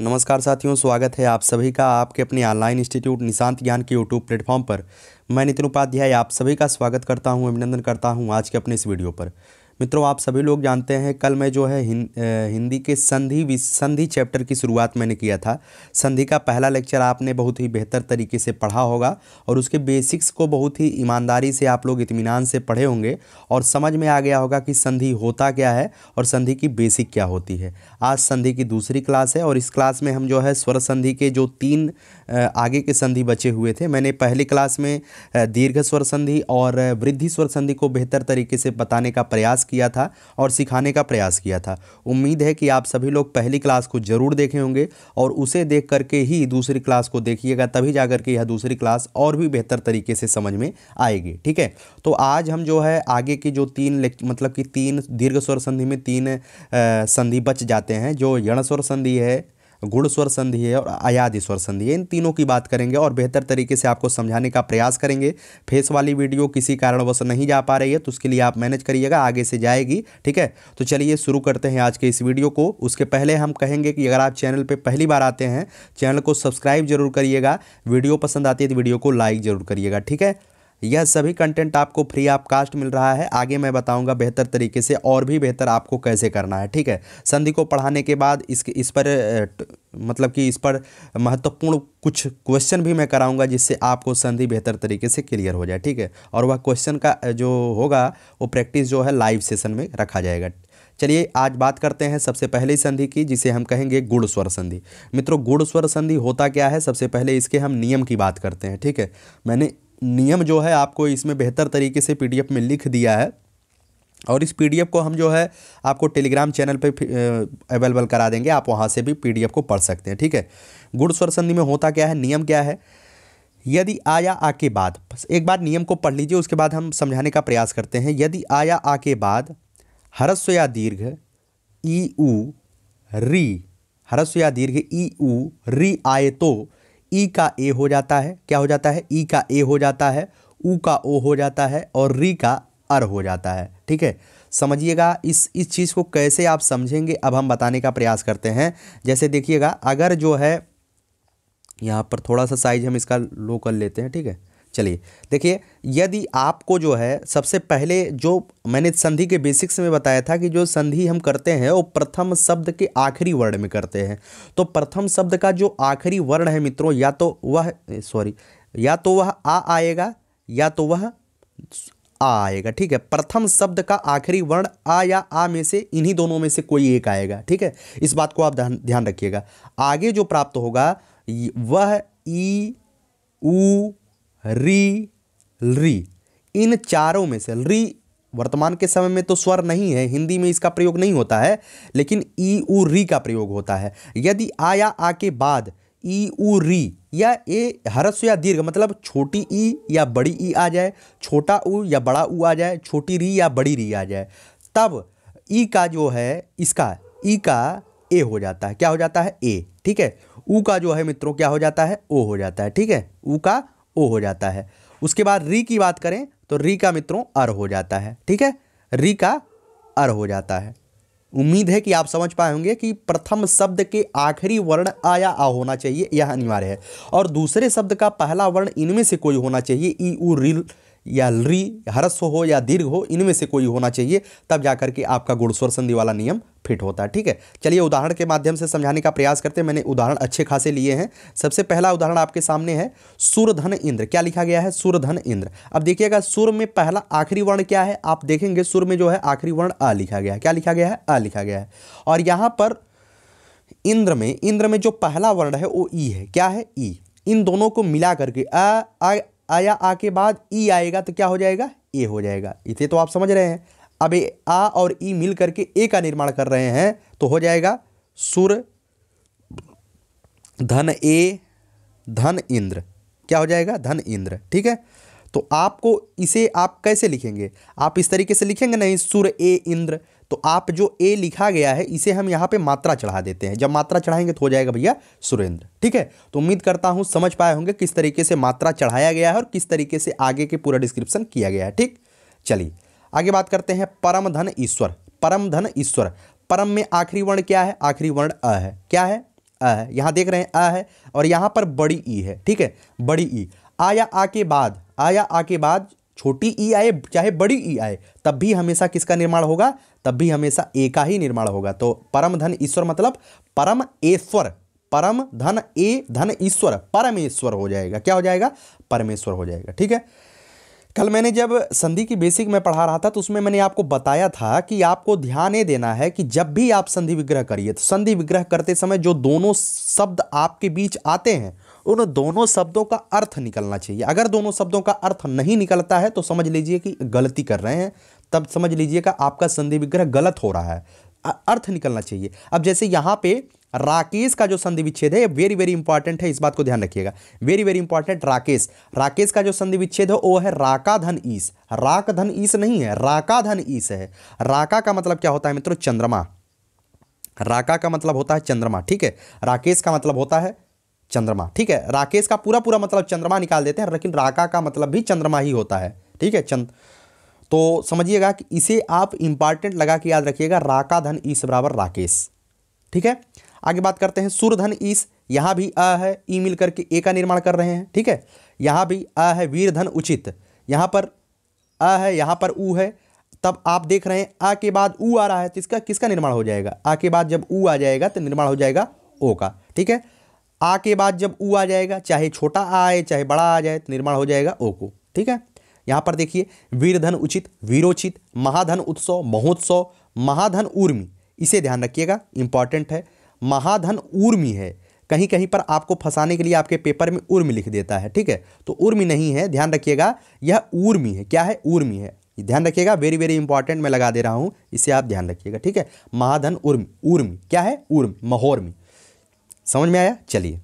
नमस्कार साथियों स्वागत है आप सभी का आपके अपने ऑनलाइन इंस्टीट्यूट निशांत ज्ञान के यूट्यूब प्लेटफॉर्म पर मैं नितिन उपाध्याय आप सभी का स्वागत करता हूं अभिनंदन करता हूं आज के अपने इस वीडियो पर मित्रों आप सभी लोग जानते हैं कल मैं जो है हिं, हिंदी के संधि संधि चैप्टर की शुरुआत मैंने किया था संधि का पहला लेक्चर आपने बहुत ही बेहतर तरीके से पढ़ा होगा और उसके बेसिक्स को बहुत ही ईमानदारी से आप लोग इतमान से पढ़े होंगे और समझ में आ गया होगा कि संधि होता क्या है और संधि की बेसिक क्या होती है आज संधि की दूसरी क्लास है और इस क्लास में हम जो है स्वर संधि के जो तीन आगे के संधि बचे हुए थे मैंने पहली क्लास में दीर्घ स्वर संधि और वृद्धि स्वर संधि को बेहतर तरीके से बताने का प्रयास किया था और सिखाने का प्रयास किया था उम्मीद है कि आप सभी लोग पहली क्लास को ज़रूर देखे होंगे और उसे देख करके ही दूसरी क्लास को देखिएगा तभी जा करके यह दूसरी क्लास और भी बेहतर तरीके से समझ में आएगी ठीक है तो आज हम जो है आगे की जो तीन मतलब कि तीन दीर्घ स्वर संधि में तीन संधि बच जाते हैं जो यण स्वर संधि है गुण स्वर संधि है और अयाधि स्वर संधि है इन तीनों की बात करेंगे और बेहतर तरीके से आपको समझाने का प्रयास करेंगे फेस वाली वीडियो किसी कारणवश नहीं जा पा रही है तो उसके लिए आप मैनेज करिएगा आगे से जाएगी ठीक है तो चलिए शुरू करते हैं आज के इस वीडियो को उसके पहले हम कहेंगे कि अगर आप चैनल पर पहली बार आते हैं चैनल को सब्सक्राइब जरूर करिएगा वीडियो पसंद आती है तो वीडियो को लाइक जरूर करिएगा ठीक है यह सभी कंटेंट आपको फ्री ऑफ कास्ट मिल रहा है आगे मैं बताऊंगा बेहतर तरीके से और भी बेहतर आपको कैसे करना है ठीक है संधि को पढ़ाने के बाद इसके इस पर मतलब कि इस पर महत्वपूर्ण कुछ क्वेश्चन भी मैं कराऊंगा जिससे आपको संधि बेहतर तरीके से क्लियर हो जाए ठीक है और वह क्वेश्चन का जो होगा वो प्रैक्टिस जो है लाइव सेशन में रखा जाएगा चलिए आज बात करते हैं सबसे पहले संधि की जिसे हम कहेंगे गुड़ स्वर संधि मित्रों गुड़ स्वर संधि होता क्या है सबसे पहले इसके हम नियम की बात करते हैं ठीक है मैंने नियम जो है आपको इसमें बेहतर तरीके से पीडीएफ में लिख दिया है और इस पीडीएफ को हम जो है आपको टेलीग्राम चैनल पे अवेलेबल करा देंगे आप वहाँ से भी पीडीएफ को पढ़ सकते हैं ठीक है गुड़ स्वर संधि में होता क्या है नियम क्या है यदि आया आ के बाद एक बार नियम को पढ़ लीजिए उसके बाद हम समझाने का प्रयास करते हैं यदि आया आ के बाद हरस्व या दीर्घ ई ऊ री हरस्व या दीर्घ ई ऊ री आए तो ई का ए हो जाता है क्या हो जाता है ई का ए हो जाता है ऊ का ओ हो जाता है और री का अर हो जाता है ठीक है समझिएगा इस इस चीज़ को कैसे आप समझेंगे अब हम बताने का प्रयास करते हैं जैसे देखिएगा अगर जो है यहाँ पर थोड़ा सा साइज हम इसका लो कर लेते हैं ठीक है चलिए देखिए यदि आपको जो है सबसे पहले जो मैंने संधि के बेसिक्स में बताया था कि जो संधि हम करते हैं वो प्रथम शब्द के आखिरी वर्ण में करते हैं तो प्रथम शब्द का जो आखिरी वर्ण है मित्रों या तो वह सॉरी या तो वह आ आएगा या तो वह आ आएगा ठीक है प्रथम शब्द का आखिरी वर्ण आ या आ में से इन्हीं दोनों में से कोई एक आएगा ठीक है इस बात को आप ध्यान रखिएगा आगे जो प्राप्त होगा वह ई ऊ री री इन चारों में से री वर्तमान के समय में तो स्वर नहीं है हिंदी में इसका प्रयोग नहीं होता है लेकिन ई ऊ री का प्रयोग होता है यदि आ या आ के बाद ई उ री या ए हरस्व या दीर्घ मतलब छोटी ई या बड़ी ई आ जाए छोटा ऊ या बड़ा ऊ आ जाए छोटी री या बड़ी री आ जाए तब ई का जो है इसका ई का ए हो जाता है क्या हो जाता है ए ठीक है ऊ का जो है मित्रों क्या हो जाता है ओ हो जाता है ठीक है ऊ का ओ हो जाता है उसके बाद री की बात करें तो री का मित्रों अर हो जाता है ठीक है री का अर हो जाता है उम्मीद है कि आप समझ पाए होंगे कि प्रथम शब्द के आखिरी वर्ण आ या आ होना चाहिए यह अनिवार्य है और दूसरे शब्द का पहला वर्ण इनमें से कोई होना चाहिए ई उ रिल या री हरस्व हो या दीर्घ हो इनमें से कोई होना चाहिए तब जाकर के आपका गुड़स्वर संधि वाला नियम फिट होता है ठीक है चलिए उदाहरण के माध्यम से समझाने का प्रयास करते हैं मैंने उदाहरण अच्छे खासे लिए हैं सबसे पहला उदाहरण आपके सामने है सूर्यधन इंद्र क्या लिखा गया है सूर्यधन इंद्र अब देखिएगा सूर्य में पहला आखिरी वर्ण क्या है आप देखेंगे सूर्य में जो है आखिरी वर्ण अ लिखा गया है क्या लिखा गया है अ लिखा गया है और यहाँ पर इंद्र में इंद्र में जो पहला वर्ण है वो ई है क्या है ई इन दोनों को मिला करके अ आया आ के बाद ई आएगा तो क्या हो जाएगा ए हो जाएगा इसे तो आप समझ रहे हैं अब आ और ई मिल करके ए का निर्माण कर रहे हैं तो हो जाएगा सुर धन ए धन इंद्र क्या हो जाएगा धन इंद्र ठीक है तो आपको इसे आप कैसे लिखेंगे आप इस तरीके से लिखेंगे नहीं सुर ए इंद्र तो आप जो ए लिखा गया है इसे हम यहाँ पे मात्रा चढ़ा देते हैं जब मात्रा चढ़ाएंगे तो हो जाएगा भैया सुरेंद्र ठीक है तो उम्मीद करता हूँ समझ पाए होंगे किस तरीके से मात्रा चढ़ाया गया है और किस तरीके से आगे के पूरा डिस्क्रिप्शन किया गया है ठीक चलिए आगे बात करते हैं परम धन ईश्वर परम धन ईश्वर परम में आखिरी वर्ण क्या है आखिरी वर्ण अ है क्या है अ है यहाँ देख रहे हैं अ है और यहाँ पर बड़ी ई है ठीक है बड़ी ई आया आ के बाद आया आ के बाद छोटी ई आए चाहे बड़ी ई आए तब भी हमेशा किसका निर्माण होगा तब भी हमेशा ए का ही निर्माण होगा तो परम धन ईश्वर मतलब परम ईश्वर परम धन ए धन ईश्वर परमेश्वर हो जाएगा क्या हो जाएगा परमेश्वर हो जाएगा ठीक है कल मैंने जब संधि की बेसिक में पढ़ा रहा था तो उसमें मैंने आपको बताया था कि आपको ध्यान ये देना है कि जब भी आप संधि विग्रह करिए तो संधि विग्रह करते समय जो दोनों शब्द आपके बीच आते हैं उन दोनों शब्दों का अर्थ निकलना चाहिए अगर दोनों शब्दों का अर्थ नहीं निकलता है तो समझ लीजिए कि गलती कर रहे हैं तब समझ लीजिएगा आपका संधि विग्रह गलत हो रहा है अर्थ निकलना चाहिए अब जैसे यहाँ पे राकेश का जो संधि विच्छेद है वेरी वेरी इंपॉर्टेंट है इस बात को ध्यान रखिएगा very very important Rakesh Rakesh का जो संधि विच्छेद है वो है राका धन ईस राक धन ईस नहीं है राका धन ईस है राका का मतलब क्या होता है मित्रों चंद्रमा राका का मतलब होता है चंद्रमा ठीक है राकेश का मतलब होता है चंद्रमा ठीक है राकेश का पूरा पूरा मतलब चंद्रमा निकाल देते हैं लेकिन राका का मतलब भी चंद्रमा ही होता है ठीक है चंद्र तो समझिएगा कि इसे आप इंपॉर्टेंट लगा के याद रखिएगा राका धन ईस बराबर राकेश ठीक है आगे बात करते हैं धन ईस यहाँ भी अ है ई मिल करके ए का निर्माण कर रहे हैं ठीक है यहाँ भी अ है वीर धन उचित यहाँ पर अ है यहाँ पर ऊ है तब आप देख रहे हैं आ के बाद ऊ आ रहा है तो इसका किसका निर्माण हो जाएगा आ के बाद जब ऊ आ जाएगा तो निर्माण हो जाएगा ओ का ठीक है आ के बाद जब ऊ आ जाएगा चाहे छोटा आ आए चाहे बड़ा आ जाए तो निर्माण हो जाएगा ओ को ठीक है यहाँ पर देखिए वीरधन उचित वीरोचित महाधन उत्सव महोत्सव महाधन उर्मी इसे ध्यान रखिएगा इंपॉर्टेंट है महाधन उर्मी है कहीं कहीं पर आपको फंसाने के लिए आपके पेपर में उर्मी लिख देता है ठीक है तो उर्मी नहीं है ध्यान रखिएगा यह उर्मी है क्या है उर्मी है ध्यान रखिएगा वेरी वेरी इंपॉर्टेंट मैं लगा दे रहा हूँ इसे आप ध्यान रखिएगा ठीक है महाधन उर्मी उर्मी क्या है उर्म महोर्मी समझ में आया चलिए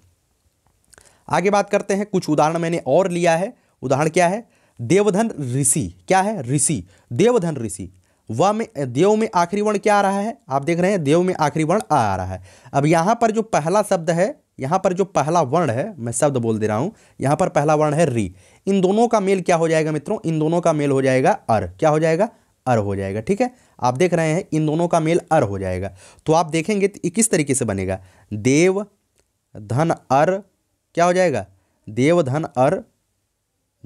आगे बात करते हैं कुछ उदाहरण मैंने और लिया है उदाहरण क्या है देवधन ऋषि क्या है ऋषि देवधन ऋषि व में देव में आखिरी वर्ण क्या आ रहा है आप देख रहे हैं देव में आखिरी वर्ण आ, रहा है अब यहाँ पर जो पहला शब्द है यहाँ पर जो पहला वर्ण है मैं शब्द बोल दे रहा हूँ यहाँ पर पहला वर्ण है री इन दोनों का मेल क्या हो जाएगा मित्रों इन दोनों का मेल हो जाएगा अर क्या हो जाएगा अर हो जाएगा ठीक है आप देख रहे हैं इन दोनों का मेल अर हो जाएगा तो आप देखेंगे तो किस तरीके से बनेगा देव धन अर क्या हो जाएगा देव धन अर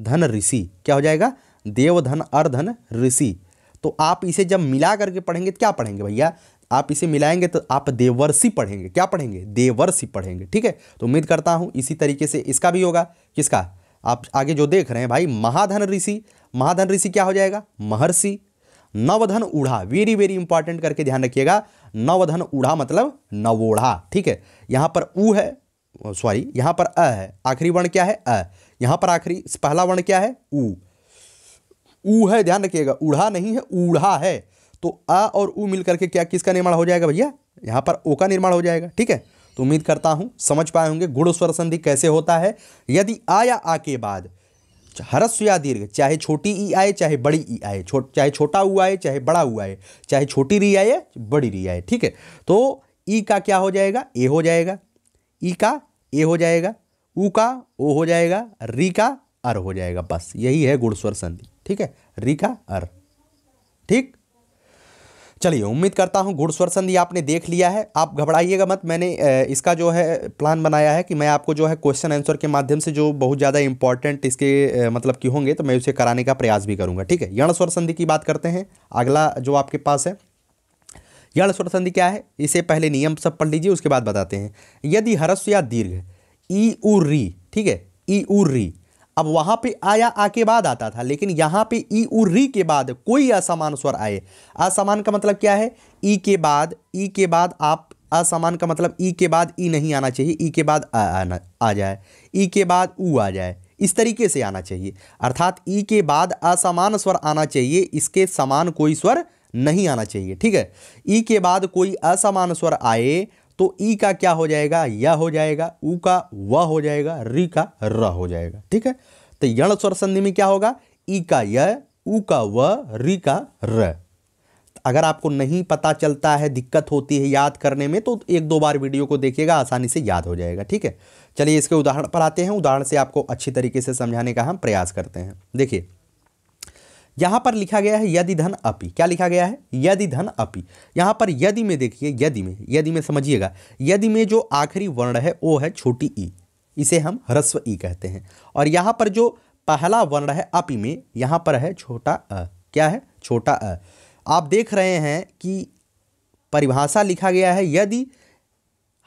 धन ऋषि क्या हो जाएगा देवधन अर्धन ऋषि तो आप इसे जब मिला करके पढ़ेंगे तो क्या पढ़ेंगे भैया आप इसे मिलाएंगे तो आप देवर्षि पढ़ेंगे क्या पढ़ेंगे देवर्षि पढ़ेंगे ठीक है तो उम्मीद करता हूँ इसी तरीके से इसका भी होगा किसका आप आगे जो देख रहे हैं भाई महाधन ऋषि महाधन ऋषि क्या हो जाएगा महर्षि नवधन उड़ा वेरी वेरी इंपॉर्टेंट करके ध्यान रखिएगा नवधन उड़ा मतलब नवोढ़ा ठीक है यहाँ पर ऊ है सॉरी यहाँ पर अ है आखिरी वर्ण क्या है अ यहां पर आखिरी पहला वर्ण क्या है ऊ ऊ है ध्यान रखिएगा उड़ा नहीं है उड़ा है तो आ और ऊ मिलकर के क्या किसका निर्माण हो जाएगा भैया यहाँ पर ओ का निर्माण हो जाएगा ठीक है तो उम्मीद करता हूँ समझ पाए होंगे गुड़ स्वर संधि कैसे होता है यदि आ या आ के बाद हरस या दीर्घ चाहे छोटी ई आए चाहे बड़ी ई आए छो, चाहे छोटा हुआ आए चाहे बड़ा हुआ आए चाहे छोटी री आए बड़ी री आए ठीक है तो ई का क्या हो जाएगा ए हो जाएगा ई का ए हो जाएगा ऊ का ओ हो जाएगा री का अर हो जाएगा बस यही है गुड़स्वर संधि ठीक है री का अर ठीक चलिए उम्मीद करता हूँ गुड़स्वर संधि आपने देख लिया है आप घबराइएगा मत मैंने इसका जो है प्लान बनाया है कि मैं आपको जो है क्वेश्चन आंसर के माध्यम से जो बहुत ज़्यादा इंपॉर्टेंट इसके मतलब कि होंगे तो मैं उसे कराने का प्रयास भी करूँगा ठीक है यण स्वर संधि की बात करते हैं अगला जो आपके पास है यण स्वर संधि क्या है इसे पहले नियम सब पढ़ लीजिए उसके बाद बताते हैं यदि हरस्व या दीर्घ ई उ री ठीक है ई उ री अब वहां पे आया आ के बाद आता था लेकिन यहाँ पे ई उ री के बाद कोई असमान स्वर आए असमान का मतलब क्या है ई के बाद ई के बाद आप असमान का मतलब ई के बाद ई नहीं आना चाहिए ई के बाद आ आना आ जाए ई के बाद ऊ आ जाए इस तरीके से आना चाहिए अर्थात ई के बाद असमान स्वर आना चाहिए इसके समान कोई स्वर नहीं आना चाहिए ठीक है ई के बाद कोई असमान स्वर आए तो ई का क्या हो जाएगा या हो जाएगा ऊ का व हो जाएगा री का र हो जाएगा ठीक है तो यण स्वर संधि में क्या होगा ई का य ऊ का व री का र अगर आपको नहीं पता चलता है दिक्कत होती है याद करने में तो एक दो बार वीडियो को देखिएगा आसानी से याद हो जाएगा ठीक है चलिए इसके उदाहरण पर आते हैं उदाहरण से आपको अच्छी तरीके से समझाने का हम प्रयास करते हैं देखिए यहां पर लिखा गया है यदि धन अपि क्या लिखा गया है यदि धन अपि यहाँ पर यदि में देखिए यदि में यदि में समझिएगा यदि में जो आखिरी वर्ण है वो है छोटी ई इसे हम ह्रस्व ई कहते हैं और यहां पर जो पहला वर्ण है अपि में यहां पर है छोटा अ क्या है छोटा अ आप देख रहे हैं कि परिभाषा लिखा गया है यदि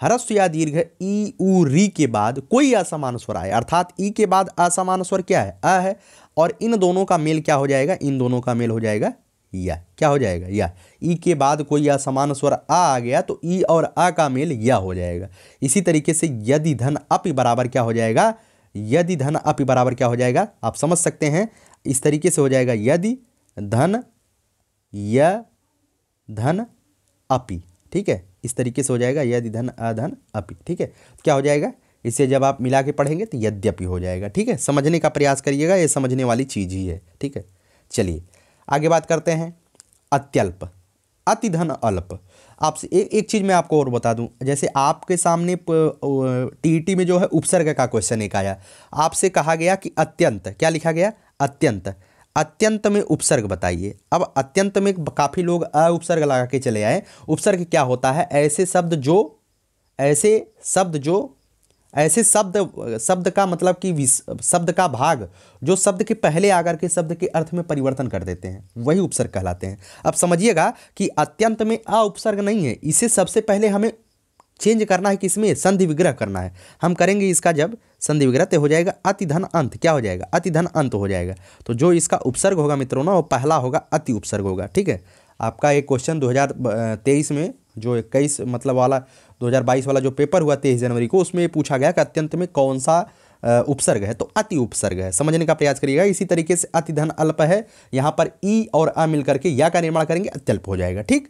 हरस्व या दीर्घ ई ऊ री के बाद कोई असमान स्वर आए अर्थात ई के बाद असमान स्वर क्या है अ है और इन दोनों का मेल क्या हो जाएगा इन दोनों का मेल हो जाएगा या क्या हो जाएगा या ई के बाद कोई असमान स्वर आ आ गया तो ई और आ का मेल या हो जाएगा इसी तरीके से यदि धन अपि बराबर क्या हो जाएगा यदि धन अपि बराबर क्या हो जाएगा आप समझ सकते हैं इस तरीके से हो जाएगा यदि धन य धन अपी ठीक है इस तरीके से हो जाएगा यदि धन अधन अपी ठीक है तो क्या हो जाएगा इसे जब आप मिला के पढ़ेंगे तो यद्यपि हो जाएगा ठीक है समझने का प्रयास करिएगा ये समझने वाली चीज़ ही है ठीक है चलिए आगे बात करते हैं अत्यल्प अतिधन अल्प आपसे एक एक चीज़ मैं आपको और बता दूं जैसे आपके सामने टी में जो है उपसर्ग का क्वेश्चन एक आया आपसे कहा गया कि अत्यंत क्या लिखा गया अत्यंत अत्यंत में उपसर्ग बताइए अब अत्यंत में काफ़ी लोग अ उपसर्ग लगा के चले आए उपसर्ग क्या होता है ऐसे शब्द जो ऐसे शब्द जो ऐसे शब्द शब्द का मतलब कि शब्द का भाग जो शब्द के पहले आकर के शब्द के अर्थ में परिवर्तन कर देते हैं वही उपसर्ग कहलाते हैं अब समझिएगा कि अत्यंत में आ उपसर्ग नहीं है इसे सबसे पहले हमें चेंज करना है कि इसमें संधि विग्रह करना है हम करेंगे इसका जब संधि विग्रह तो हो जाएगा अति धन अंत क्या हो जाएगा अति धन अंत हो जाएगा तो जो इसका उपसर्ग होगा मित्रों ना वो पहला होगा अति उपसर्ग होगा ठीक है आपका एक क्वेश्चन दो में जो इक्कीस मतलब वाला 2022 वाला जो पेपर हुआ तेईस जनवरी को उसमें पूछा गया कि अत्यंत में कौन सा उपसर्ग है तो अति उपसर्ग है समझने का प्रयास करिएगा इसी तरीके से अति धन अल्प है यहाँ पर ई और अ मिल करके या का निर्माण करेंगे अत्यल्प हो जाएगा ठीक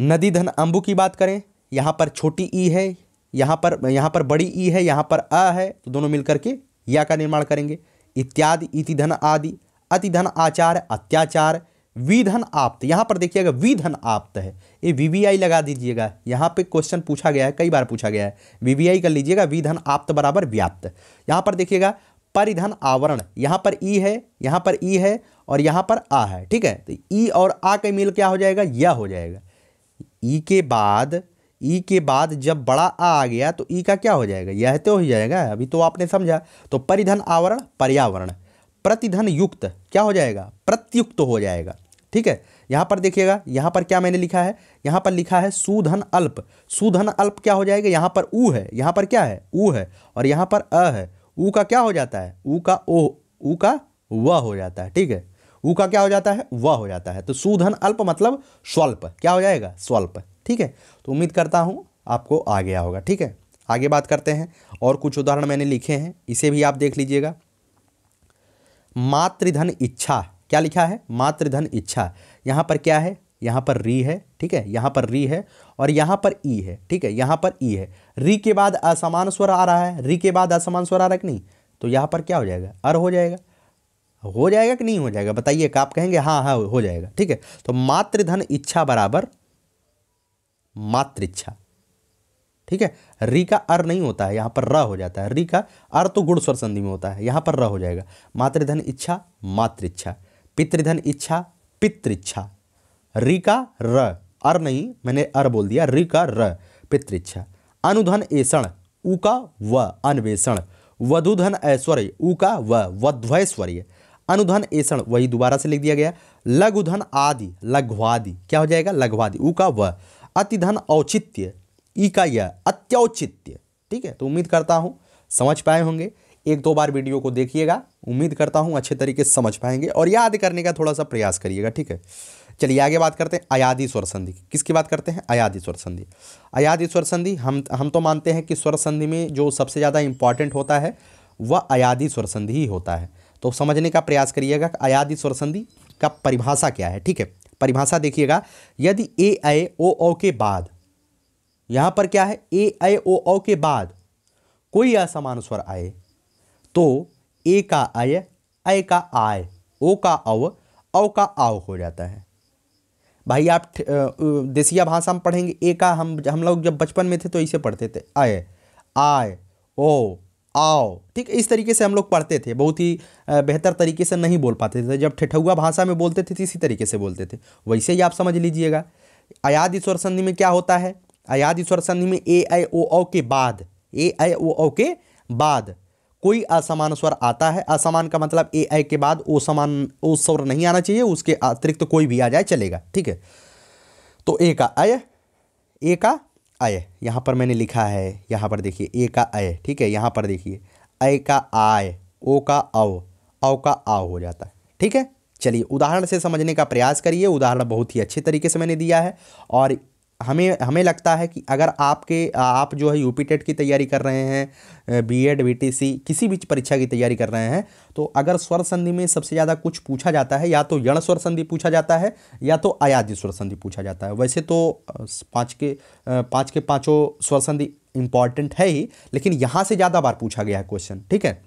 नदी धन अंबु की बात करें यहाँ पर छोटी ई है यहाँ पर यहाँ पर बड़ी ई है यहाँ पर अ है तो दोनों मिलकर के या का निर्माण करेंगे इत्यादि इति धन आदि अति धन आचार अत्याचार विधन आप्त यहाँ पर देखिएगा विधन आप्त है ये वीवीआई लगा दीजिएगा यहाँ पे क्वेश्चन पूछा गया है कई बार पूछा गया है वीवीआई कर लीजिएगा विधन आप्त बराबर व्याप्त यहाँ पर देखिएगा परिधन आवरण यहाँ पर ई e है यहाँ पर ई e है और यहाँ पर आ है ठीक है तो ई e और आ का मेल क्या हो जाएगा यह हो जाएगा ई के बाद ई के बाद जब बड़ा आ आ गया तो ई का क्या हो जाएगा यह तो हो जाएगा अभी तो आपने समझा तो परिधन आवरण पर्यावरण प्रतिधन युक्त क्या हो जाएगा प्रत्युक्त हो जाएगा ठीक है यहाँ पर देखिएगा यहाँ पर क्या मैंने लिखा है यहाँ पर लिखा है सुधन अल्प सुधन अल्प क्या हो जाएगा यहाँ पर ऊ है यहाँ पर क्या है ऊ है और यहाँ पर अ है ऊ का क्या हो जाता है ऊ का ओ ऊ का व हो जाता है ठीक है ऊ का क्या हो जाता है व हो जाता है तो सुधन अल्प मतलब स्वल्प क्या हो जाएगा स्वल्प ठीक है तो उम्मीद करता हूँ आपको आ गया होगा ठीक है आगे बात करते हैं और कुछ उदाहरण मैंने लिखे हैं इसे भी आप देख लीजिएगा मातृधन इच्छा क्या लिखा है मातृधन इच्छा यहाँ पर क्या है यहाँ पर री है ठीक है यहाँ पर री है और यहाँ पर ई है ठीक है यहाँ पर ई है री के बाद असमान स्वर आ रहा है री के बाद असमान स्वर आ रहा है कि नहीं तो यहाँ पर क्या हो जाएगा अर हो जाएगा हो जाएगा कि नहीं हो जाएगा बताइए आप कहेंगे हाँ हाँ हो जाएगा ठीक है तो मातृधन इच्छा बराबर मातृ इच्छा ठीक है री का अर नहीं होता है यहाँ पर र हो जाता है री का अर तो गुड़ स्वर संधि में होता है यहाँ पर र हो जाएगा मातृधन इच्छा मातृ इच्छा पितृधन इच्छा पितृच्छा री का र अर नहीं मैंने अर बोल दिया री का र पितृच्छा अनुधन एषण उ का व अन्वेषण वधुधन ऐश्वर्य उ का व वध्वैश्वर्य अनुधन एषण वही दोबारा से लिख दिया गया लघुधन आदि लघ्वादि क्या हो जाएगा लघ्वादि उ का व अतिधन औचित्य ई का य अत्यौचित्य ठीक है तो उम्मीद करता हूँ समझ पाए होंगे एक दो बार वीडियो को देखिएगा उम्मीद करता हूँ अच्छे तरीके से समझ पाएंगे और याद करने का थोड़ा सा प्रयास करिएगा ठीक है चलिए आगे बात करते हैं अयाधि स्वर संधि की किसकी बात करते हैं अयाधि स्वर संधि अयाधि स्वर संधि हम हम तो मानते हैं कि स्वर संधि में जो सबसे ज़्यादा इम्पॉर्टेंट होता है वह अयाधि स्वर संधि ही होता है तो समझने का प्रयास करिएगा अयाधि स्वर संधि का परिभाषा क्या है ठीक है परिभाषा देखिएगा यदि ए ए ओ ओ के बाद यहाँ पर क्या है ए ए ओ ओ के बाद कोई असमान स्वर आए तो ए का अय अय का आय ओ का अव अव का आव हो जाता है भाई आप देसिया भाषा में पढ़ेंगे ए का हम हम लोग जब बचपन में थे तो इसे पढ़ते थे अय आय ओ आओ ठीक इस तरीके से हम लोग पढ़ते थे बहुत ही बेहतर तरीके से नहीं बोल पाते थे जब ठेठुआ भाषा में बोलते थे तो इसी तरीके से बोलते थे वैसे ही आप समझ लीजिएगा अयाद ईश्वर संधि में क्या होता है अयाद ईश्वर संधि में ए आई ओ औ के बाद ए आई ओ औ के बाद कोई असमान स्वर आता है असमान का मतलब ए आई के बाद ओ समान ओ स्वर नहीं आना चाहिए उसके अतिरिक्त तो कोई भी आ जाए चलेगा ठीक है तो ए का अय ए का अय यहाँ पर मैंने लिखा है यहाँ पर देखिए ए का अय ठीक है यहाँ पर देखिए अय का आय ओ का अव अव का आव हो जाता है ठीक है चलिए उदाहरण से समझने का प्रयास करिए उदाहरण बहुत ही अच्छे तरीके से मैंने दिया है और हमें हमें लगता है कि अगर आपके आप जो है यूपी टेट की तैयारी कर रहे हैं बीएड बीटीसी किसी भी परीक्षा की तैयारी कर रहे हैं तो अगर स्वर संधि में सबसे ज़्यादा कुछ पूछा जाता है या तो यण स्वर संधि पूछा जाता है या तो अयाद्य स्वर संधि पूछा जाता है वैसे तो पाँच के पाँच के पाँचों स्वर संधि इम्पॉर्टेंट है ही लेकिन यहाँ से ज़्यादा बार पूछा गया है क्वेश्चन ठीक है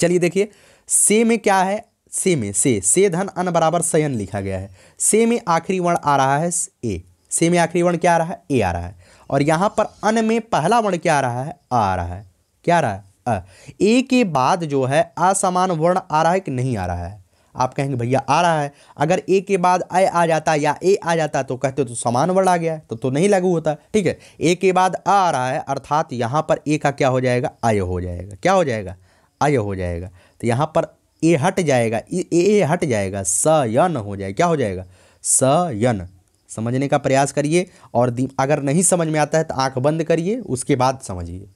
चलिए देखिए से में क्या है से में से से धन अन बराबर सयन लिखा गया है से में आखिरी वर्ण आ रहा है ए से में आखिरी वर्ण क्या आ रहा है ए आ रहा है और यहाँ पर अन में पहला वर्ण क्या आ रहा है आ रहा है क्या आ रहा है अ ए के बाद जो है असमान वर्ण आ रहा है कि नहीं आ रहा है आप कहेंगे भैया आ रहा है अगर ए के बाद अ आ जाता या ए आ जाता तो कहते तो समान वर्ण आ गया तो तो नहीं लागू होता ठीक है ए के बाद आ आ रहा है अर्थात यहाँ पर ए का क्या हो जाएगा आय हो जाएगा क्या हो जाएगा आय हो जाएगा तो यहाँ पर ए हट जाएगा ए, ए हट जाएगा स यन हो जाएगा क्या हो जाएगा सयन समझने का प्रयास करिए और अगर नहीं समझ में आता है तो आंख बंद करिए उसके बाद समझिए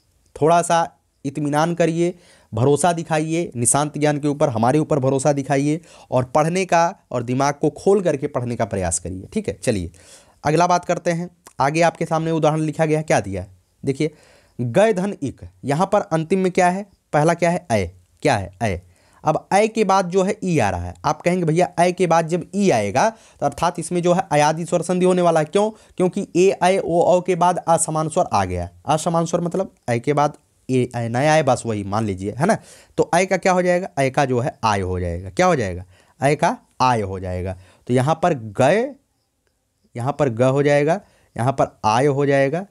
थोड़ा सा इतमान करिए भरोसा दिखाइए निशांत ज्ञान के ऊपर हमारे ऊपर भरोसा दिखाइए और पढ़ने का और दिमाग को खोल करके पढ़ने का प्रयास करिए ठीक है चलिए अगला बात करते हैं आगे आपके सामने उदाहरण लिखा गया क्या दिया देखिए गय धन इक यहाँ पर अंतिम में क्या है पहला क्या है अय क्या है अय अब आय के बाद जो है ई आ रहा है आप कहेंगे भैया आय के बाद जब ई आएगा तो अर्थात इसमें जो है अयादी स्वर संधि होने वाला है क्यों क्योंकि ए आय ओ औ के बाद असमान स्वर आ गया असमान स्वर मतलब आय के बाद ए आय नया आए बस वही मान लीजिए है ना तो आय का क्या हो जाएगा आय का जो है आय हो जाएगा क्या हो जाएगा आय का आय हो जाएगा तो यहाँ पर गए यहाँ पर ग हो जाएगा यहाँ पर आय हो जाएगा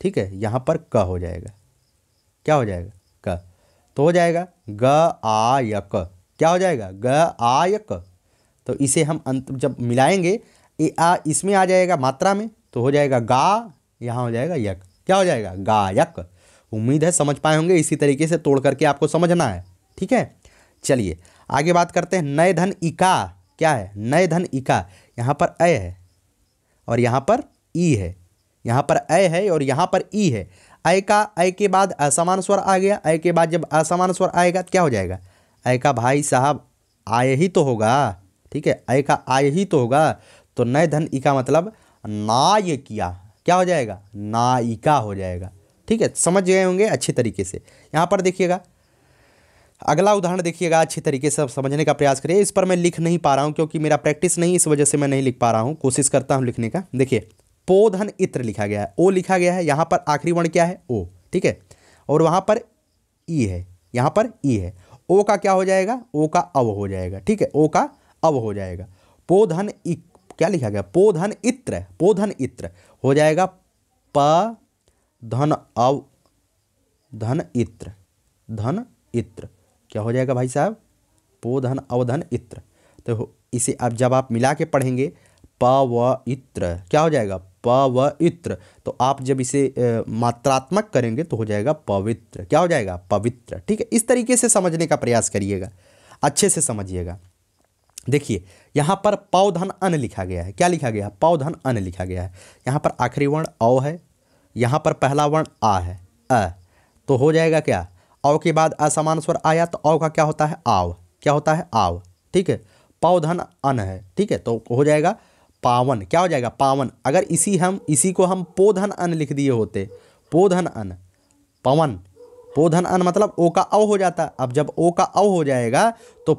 ठीक है यहाँ पर क हो जाएगा क्या हो जाएगा क तो हो जाएगा ग आयक क्या हो जाएगा ग आयक तो इसे हम अंत जब मिलाएंगे ए आ इसमें आ जाएगा मात्रा में तो हो जाएगा गा यहाँ हो जाएगा यक क्या हो जाएगा गायक उम्मीद है समझ पाए होंगे इसी तरीके से तोड़ करके आपको समझना है ठीक है चलिए आगे बात करते हैं नए धन इका क्या है नए धन इका यहाँ पर अ है और यहाँ पर ई है यहाँ पर ए है और यहाँ पर ई है आय का आय के बाद असमान स्वर आ गया आय के बाद जब असमान स्वर आएगा तो क्या हो जाएगा आय का भाई साहब आय ही तो होगा ठीक है आय का आय ही तो होगा तो नय धन ई का मतलब नाय किया क्या हो जाएगा नायिका हो जाएगा ठीक है समझ गए होंगे अच्छे तरीके से यहाँ पर देखिएगा अगला उदाहरण देखिएगा अच्छे तरीके से समझने का प्रयास करिए इस पर मैं लिख नहीं पा रहा हूँ क्योंकि मेरा प्रैक्टिस नहीं इस वजह से मैं नहीं लिख पा रहा हूँ कोशिश करता हूँ लिखने का देखिए पोधन इत्र लिखा गया है ओ लिखा गया है यहाँ पर आखिरी वर्ण क्या है ओ ठीक है और वहाँ पर ई है यहाँ पर ई है ओ का क्या हो जाएगा ओ का अव हो जाएगा ठीक है ओ का अव हो जाएगा पोधन इक क्या लिखा गया पोधन इत्र पोधन इत्र हो जाएगा प धन अव धन इत्र धन इत्र क्या हो जाएगा भाई साहब पोधन अवधन इत्र तो इसे अब जब आप मिला के पढ़ेंगे प व इत्र क्या हो जाएगा पवित्र तो आप जब इसे मात्रात्मक करेंगे तो हो जाएगा पवित्र क्या हो जाएगा पवित्र ठीक है इस तरीके से समझने का प्रयास करिएगा अच्छे से समझिएगा देखिए यहाँ पर पौधन अन लिखा गया है क्या लिखा गया है पौधन अन लिखा गया है यहाँ पर आखिरी वर्ण औ है यहाँ पर पहला वर्ण आ है अ तो हो जाएगा क्या औ के बाद असमान स्वर आया तो औ का क्या होता है आव क्या होता है आव ठीक है पौधन अन है ठीक है तो हो जाएगा पावन क्या हो जाएगा पावन अगर इसी हम इसी को हम पोधन अन लिख दिए होते पोधन अन पवन पोधन अन मतलब ओ का अव हो जाता अब जब ओ का अव हो जाएगा तो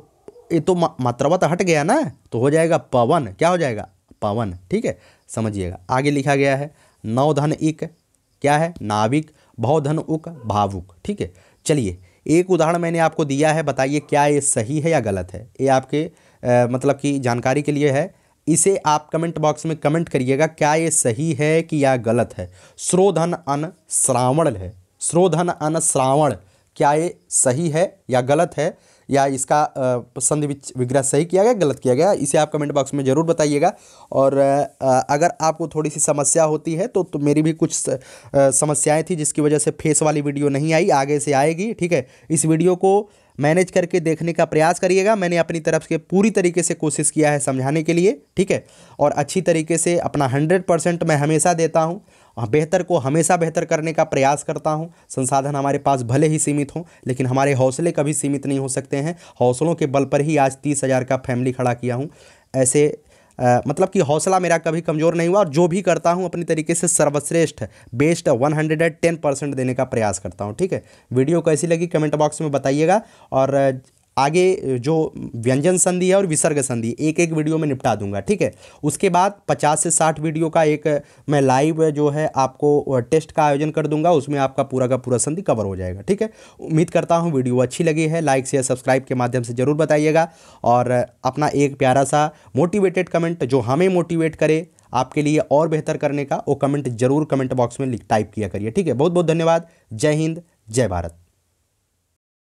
ये तो मात्रावत हट गया ना तो हो जाएगा पवन क्या हो जाएगा पवन ठीक है समझिएगा आगे लिखा गया है नवधन इक क्या है नाविक भवधन उक भावुक ठीक है चलिए एक उदाहरण मैंने आपको दिया है बताइए क्या ये सही है या गलत है ये आपके आ, मतलब कि जानकारी के लिए है इसे आप कमेंट बॉक्स में कमेंट करिएगा क्या ये सही है कि या गलत है श्रोधन अन श्रावण है श्रोधन अन श्रावण क्या ये सही है या गलत है या इसका संधि विग्रह सही किया गया गलत किया गया इसे आप कमेंट बॉक्स में ज़रूर बताइएगा और अगर आपको थोड़ी सी समस्या होती है तो, तो मेरी भी कुछ समस्याएं थी जिसकी वजह से फेस वाली वीडियो नहीं आई आगे से आएगी ठीक है इस वीडियो को मैनेज करके देखने का प्रयास करिएगा मैंने अपनी तरफ से पूरी तरीके से कोशिश किया है समझाने के लिए ठीक है और अच्छी तरीके से अपना हंड्रेड परसेंट मैं हमेशा देता हूँ बेहतर को हमेशा बेहतर करने का प्रयास करता हूँ संसाधन हमारे पास भले ही सीमित हों लेकिन हमारे हौसले कभी सीमित नहीं हो सकते हैं हौसलों के बल पर ही आज तीस हज़ार का फैमिली खड़ा किया हूँ ऐसे आ, मतलब कि हौसला मेरा कभी कमज़ोर नहीं हुआ और जो भी करता हूँ अपने तरीके से सर्वश्रेष्ठ best one hundred and ten percent देने का प्रयास करता हूँ ठीक है वीडियो कैसी लगी कमेंट बॉक्स में बताइएगा और आगे जो व्यंजन संधि है और विसर्ग संधि एक एक वीडियो में निपटा दूंगा ठीक है उसके बाद पचास से साठ वीडियो का एक मैं लाइव जो है आपको टेस्ट का आयोजन कर दूंगा उसमें आपका पूरा का पूरा संधि कवर हो जाएगा ठीक है उम्मीद करता हूँ वीडियो अच्छी लगी है लाइक शेयर सब्सक्राइब के माध्यम से ज़रूर बताइएगा और अपना एक प्यारा सा मोटिवेटेड कमेंट जो हमें मोटिवेट करे आपके लिए और बेहतर करने का वो कमेंट जरूर कमेंट बॉक्स में टाइप किया करिए ठीक है बहुत बहुत धन्यवाद जय हिंद जय भारत